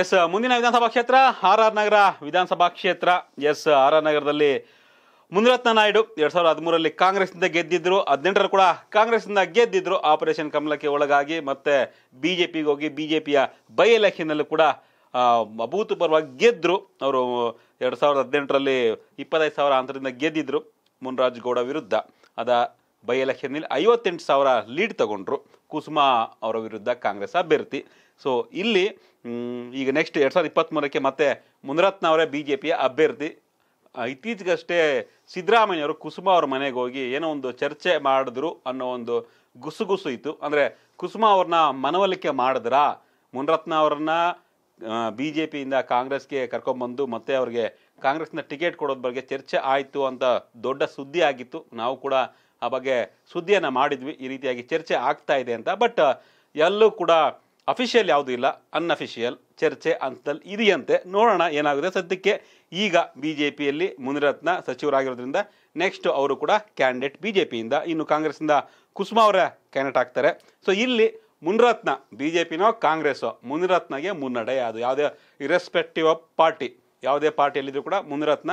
S ಮುಂದಿನ ವಿಧಾನಸಭಾ ಕ್ಷೇತ್ರ ಆರ್ ಆರ್ ನಗರ ವಿಧಾನಸಭಾ ಕ್ಷೇತ್ರ ಎಸ್ ಆರ್ ಆರ್ ನಗರದಲ್ಲಿ ಮುನಿರತ್ನ ನಾಯ್ಡು ಎರಡು ಸಾವಿರದ ಹದಿಮೂರರಲ್ಲಿ ಕಾಂಗ್ರೆಸ್ನಿಂದ ಗೆದ್ದಿದ್ರು ಹದಿನೆಂಟರಲ್ಲಿ ಕೂಡ ಕಾಂಗ್ರೆಸ್ನಿಂದ ಗೆದ್ದಿದ್ದರು ಆಪರೇಷನ್ ಕಮಲಕ್ಕೆ ಒಳಗಾಗಿ ಮತ್ತೆ ಬಿಜೆಪಿಗೆ ಹೋಗಿ ಬಿಜೆಪಿಯ ಬೈ ಎಲೆಕ್ಷನ್ನಲ್ಲೂ ಕೂಡ ಅಭೂತಪೂರ್ವವಾಗಿ ಗೆದ್ದರು ಅವರು ಎರಡು ಸಾವಿರದ ಹದಿನೆಂಟರಲ್ಲಿ ಇಪ್ಪತ್ತೈದು ಸಾವಿರ ಅಂತರದಿಂದ ಗೆದ್ದಿದ್ರು ಮುನ್ರಾಜ್ ಗೌಡ ವಿರುದ್ಧ ಅದ ಬೈ ಎಲೆಕ್ಷನ್ನಲ್ಲಿ ಐವತ್ತೆಂಟು ಸಾವಿರ ಲೀಡ್ ತಗೊಂಡ್ರು ಕುಸುಮಾ ಅವರ ವಿರುದ್ಧ ಕಾಂಗ್ರೆಸ್ ಅಭ್ಯರ್ಥಿ ಸೊ ಇಲ್ಲಿ ಈಗ ನೆಕ್ಸ್ಟ್ ಎರಡು ಸಾವಿರದ ಇಪ್ಪತ್ತ್ಮೂರಕ್ಕೆ ಮತ್ತೆ ಮುನರತ್ನ ಅವರೇ ಬಿ ಜೆ ಪಿಯ ಅಭ್ಯರ್ಥಿ ಇತ್ತೀಚೆಗಷ್ಟೇ ಸಿದ್ದರಾಮಯ್ಯವರು ಕುಸುಮ ಅವ್ರ ಮನೆಗೆ ಹೋಗಿ ಏನೋ ಒಂದು ಚರ್ಚೆ ಮಾಡಿದ್ರು ಅನ್ನೋ ಒಂದು ಗುಸುಗುಸು ಇತ್ತು ಅಂದರೆ ಕುಸುಮ ಅವ್ರನ್ನ ಮನವೊಲಿಕೆ ಮಾಡಿದ್ರಾ ಮುನರತ್ನ ಅವ್ರನ್ನ ಬಿ ಜೆ ಪಿಯಿಂದ ಕಾಂಗ್ರೆಸ್ಗೆ ಕರ್ಕೊಂಬಂದು ಮತ್ತೆ ಅವ್ರಿಗೆ ಕಾಂಗ್ರೆಸ್ನ ಟಿಕೆಟ್ ಕೊಡೋದ್ರ ಬಗ್ಗೆ ಚರ್ಚೆ ಆಯಿತು ಅಂತ ದೊಡ್ಡ ಸುದ್ದಿ ಆಗಿತ್ತು ನಾವು ಕೂಡ ಆ ಬಗ್ಗೆ ಸುದ್ದಿಯನ್ನು ಮಾಡಿದ್ವಿ ಈ ರೀತಿಯಾಗಿ ಚರ್ಚೆ ಆಗ್ತಾ ಇದೆ ಅಂತ ಬಟ್ ಎಲ್ಲೂ ಕೂಡ ಅಫಿಷಿಯಲ್ ಯಾವುದೂ ಇಲ್ಲ ಅನ್ಅಫಿಷಿಯಲ್ ಚರ್ಚೆ ಅಂತಲ್ಲಿ ಇದೆಯಂತೆ ನೋಡೋಣ ಏನಾಗುತ್ತೆ ಸದ್ಯಕ್ಕೆ ಈಗ ಬಿ ಜೆ ಪಿಯಲ್ಲಿ ಮುನಿರತ್ನ ಸಚಿವರಾಗಿರೋದ್ರಿಂದ ನೆಕ್ಸ್ಟ್ ಅವರು ಕೂಡ ಕ್ಯಾಂಡಿಡೇಟ್ ಬಿ ಜೆ ಪಿಯಿಂದ ಇನ್ನು ಕಾಂಗ್ರೆಸ್ಸಿಂದ ಕುಸುಮಾ ಅವರ ಕ್ಯಾಂಡಿಡೇಟ್ ಆಗ್ತಾರೆ ಸೊ ಇಲ್ಲಿ ಮುನಿರತ್ನ ಬಿ ಜೆ ಪಿನೋ ಕಾಂಗ್ರೆಸ್ಸೋ ಮುನಿರತ್ನಗೆ ಮುನ್ನಡೆ ಅದು ಯಾವುದೇ ಇರೆಸ್ಪೆಕ್ಟಿವ್ ಆಫ್ ಪಾರ್ಟಿ ಯಾವುದೇ ಪಾರ್ಟಿಯಲ್ಲಿದ್ದರೂ ಕೂಡ ಮುನಿರತ್ನ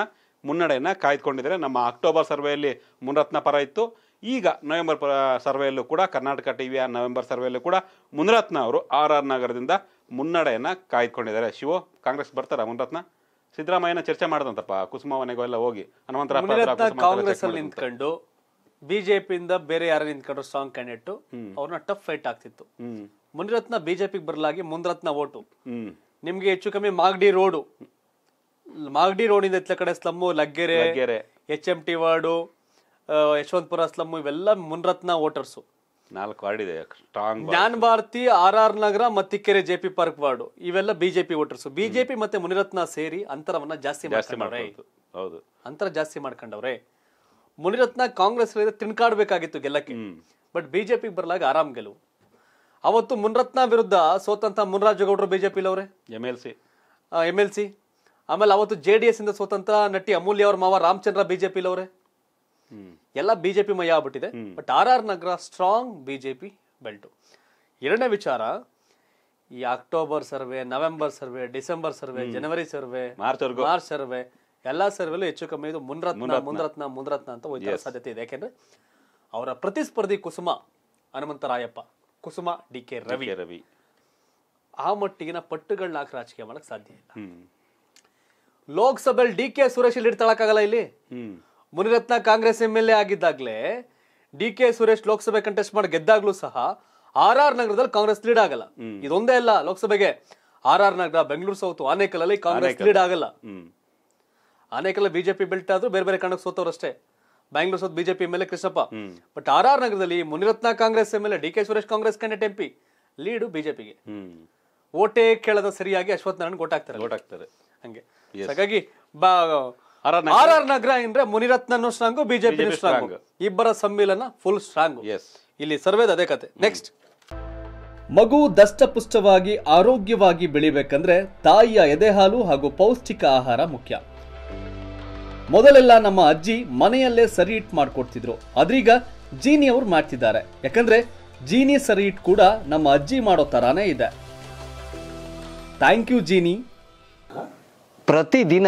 ಮುನ್ನಡೆಯನ್ನು ಕಾಯ್ದುಕೊಂಡಿದ್ದಾರೆ ನಮ್ಮ ಅಕ್ಟೋಬರ್ ಸರ್ವೆಯಲ್ಲಿ ಮುನಿರತ್ನ ಪರ ಇತ್ತು ಈಗ ನವೆಂಬರ್ ಸರ್ವೆಯಲ್ಲೂ ಕೂಡ ಕರ್ನಾಟಕ ಟಿ ವಿಯ ನವೆಂಬರ್ ಸರ್ವೆಯಲ್ಲೂ ಕೂಡ ಮುನರತ್ನ ಅವರು ಆರ್ ಆರ್ ನಗರದಿಂದ ಮುನ್ನಡೆಯನ್ನು ಕಾಯ್ದುಕೊಂಡಿದ್ದಾರೆ ಶಿವ ಕಾಂಗ್ರೆಸ್ ಬರ್ತಾರ ಮುನರತ್ನ ಸಿದ್ದರಾಮಯ್ಯನ ಚರ್ಚೆ ಮಾಡದಂತಪ್ಪ ಕುಸುಮ ಮನೆಗೂ ಹೋಗಿ ಹನುಮಂತರ ಕಾಂಗ್ರೆಸ್ ಅಲ್ಲಿ ನಿಂತ್ಕೊಂಡು ಬಿಜೆಪಿಯಿಂದ ಬೇರೆ ಯಾರು ನಿಂತ್ಕೊಂಡ್ರು ಸ್ಟ್ರಾಂಗ್ ಕ್ಯಾಂಡಿಡೇಟ್ ಅವ್ರನ್ನ ಟಫ್ ಫೈಟ್ ಆಗ್ತಿತ್ತು ಮುನಿರತ್ನ ಬಿಜೆಪಿಗೆ ಬರಲಾಗಿ ಮುನರತ್ನ ಓಟು ನಿಮ್ಗೆ ಹೆಚ್ಚು ಕಮ್ಮಿ ಮಾಗಡಿ ರೋಡು ಮಾಗಡಿ ರೋಡಿಂದ ಎತ್ತಲ ಕಡೆ slum Laggere H M T ward Yeshwanthpur slum ಇವೆಲ್ಲ ಮುನ್ರತ್ನ ವೋಟರ್ಸು ನಾಲ್ಕು ವಾರ್ಡ್ ಇದೆ strong Jnana Bharathi R R Nagar Mathikere J P park ward ಇವೆಲ್ಲ ಬಿಜೆಪಿ ವೋಟರ್ಸ್ ಬಿಜೆಪಿ ಮತ್ತೆ ಮುನಿರತ್ನ ಸೇರಿ ಅಂತರವನ್ನ ಜಾಸ್ತಿ ಹೌದು ಅಂತರ ಜಾಸ್ತಿ ಮಾಡ್ಕೊಂಡವ್ರೆ ಮುನಿರತ್ನ ಕಾಂಗ್ರೆಸ್ ತಿನ್ಕಾಡ್ಬೇಕಾಗಿತ್ತು ಗೆಲ್ಲಕ್ಕೆ ಬಟ್ ಬಿಜೆಪಿ ಬರ್ಲಾಗ ಆರಾಮ್ ಗೆಲುವು ಅವತ್ತು ಮುನ್ರತ್ನ ವಿರುದ್ಧ ಸೋತಂತ ಮುನ್ರಾಜಗೌಡರು BJP M L C M L C ಆಮೇಲೆ ಅವತ್ತು ಜೆ ಡಿ ಎಸ್ ಇಂದ ಸೋತಂತ ನಟಿ ಅಮೂಲ್ಯ ಅವ್ರ ಮಾವ ರಾಮಚಂದ್ರ ಲವ್ರೆ ಎಲ್ಲ ಬಿಜೆಪಿ ಮಯ ಆಗ್ಬಿಟ್ಟಿದೆ but R R Nagar strong BJP belt ಎರಡನೇ ವಿಚಾರ ಈ October survey November survey December survey ಜನವರಿ ಸರ್ವೆ ಮಾರ್ಚ್ ಸರ್ವೆ ಎಲ್ಲಾ ಸರ್ವೆಲ್ಲೂ ಹೆಚ್ಚು ಕಮ್ಮಿ ಇದು ಮುನ್ರತ್ನ ಮುನ್ರತ್ನ ಮುನ್ರತ್ನ ಅಂತ ಒಯ್ಯೋ ಸಾಧ್ಯತೆ ಇದೆ ಯಾಕೆಂದ್ರೆ ಅವರ ಪ್ರತಿಸ್ಪರ್ಧಿ ಕುಸುಮ ಹನುಮಂತರಾಯಪ್ಪ ಕುಸುಮ ಡಿ ಕೆ ರವಿ ರವಿ ಆ ಮಟ್ಟಿಗಿನ ಪಟ್ಟುಗಳನ್ನ ಹಾಕಿ ರಾಜಕೀಯ ಮಾಡಕ್ ಸಾಧ್ಯ ಇಲ್ಲ ಲೋಕಸಭೆಯಲ್ಲಿ ಡಿ ಕೆ ಸುರೇಶ್ ಇಲ್ಲಿ ಇಡ್ತಾಳಕ್ಕಾಗಲ್ಲ ಇಲ್ಲಿ Munirathna Congress M L A ಆಗಿದ್ದಾಗಲೇ ಡಿ ಕೆ ಸುರೇಶ್ ಲೋಕಸಭೆ ಕಂಟೆಸ್ಟ್ ಮಾಡಿ ಗೆದ್ದಾಗ್ಲೂ ಸಹ ಆರ್ ಆರ್ ನಗರದಲ್ಲಿ ಕಾಂಗ್ರೆಸ್ ಲೀಡ್ ಆಗಲ್ಲ ಇದೊಂದೇ ಅಲ್ಲ ಲೋಕಸಭೆಗೆ R R Nagar Bengaluru south ಆನೇಕಲಲ್ಲಿ ಕಾಂಗ್ರೆಸ್ ಲೀಡ್ ಆಗಲ್ಲ ಆನೇಕಲ್ಲ ಬಿಜೆಪಿ ಬೆಲ್ಟ್ ಆದ್ರೂ ಬೇರೆ ಬೇರೆ ಕಾರಣಕ್ಕೆ ಸೋತವ್ರಷ್ಟೇ Bengaluru south BJP M L A Krishnappa but R R ನಗರದಲ್ಲಿ Munirathna Congress M L A D K Suresh Congress candidate MP lead ಬಿಜೆಪಿಗೆ ಓಟೇ ಕೇಳದ ಸರಿಯಾಗಿ ಅಶ್ವಥ್ ನಾರಾಯಣ್ ಓಟ್ ಹಾಕ್ತಾರೆ ಹಂಗೆ ಹಾಗಾಗಿ ಆರ್ ಆರ್ ನಗರ ಅಂದ್ರೆ ಮುನಿರತ್ನನು ಸ್ಟ್ರಾಂಗ್ ಬಿಜೆಪಿ ಸ್ಟ್ರಾಂಗ್ ಇಬ್ಬರ ಸಮ್ಮಿಲನ ಫುಲ್ ಸ್ಟ್ರಾಂಗ್ ಇಲ್ಲಿ ಸರ್ವೇದ ಅದೇ ಕತೆ ನೆಕ್ಸ್ಟ್ ಮಗು ದಷ್ಟಪುಷ್ಟವಾಗಿ ಆರೋಗ್ಯವಾಗಿ ಬೆಳಿಬೇಕಂದ್ರೆ ತಾಯಿಯ ಎದೆ ಹಾಲು ಹಾಗೂ ಪೌಷ್ಟಿಕ ಆಹಾರ ಮುಖ್ಯ ಮೊದಲೆಲ್ಲ ನಮ್ಮ ಅಜ್ಜಿ ಮನೆಯಲ್ಲೇ ಸರಿ ಇಟ್ ಮಾಡ್ಕೊಡ್ತಿದ್ರು ಅದ್ರೀಗ ಜೀನಿ ಅವ್ರು ಮಾಡ್ತಿದ್ದಾರೆ ಯಾಕಂದ್ರೆ ಜೀನಿ ಸರಿ ಹಿಟ್ ಕೂಡ ನಮ್ಮ ಅಜ್ಜಿ ಮಾಡೋ ತರಾನೇ ಇದೆ ಥ್ಯಾಂಕ್ ಯು ಜೀನಿ ಪ್ರತಿದಿನ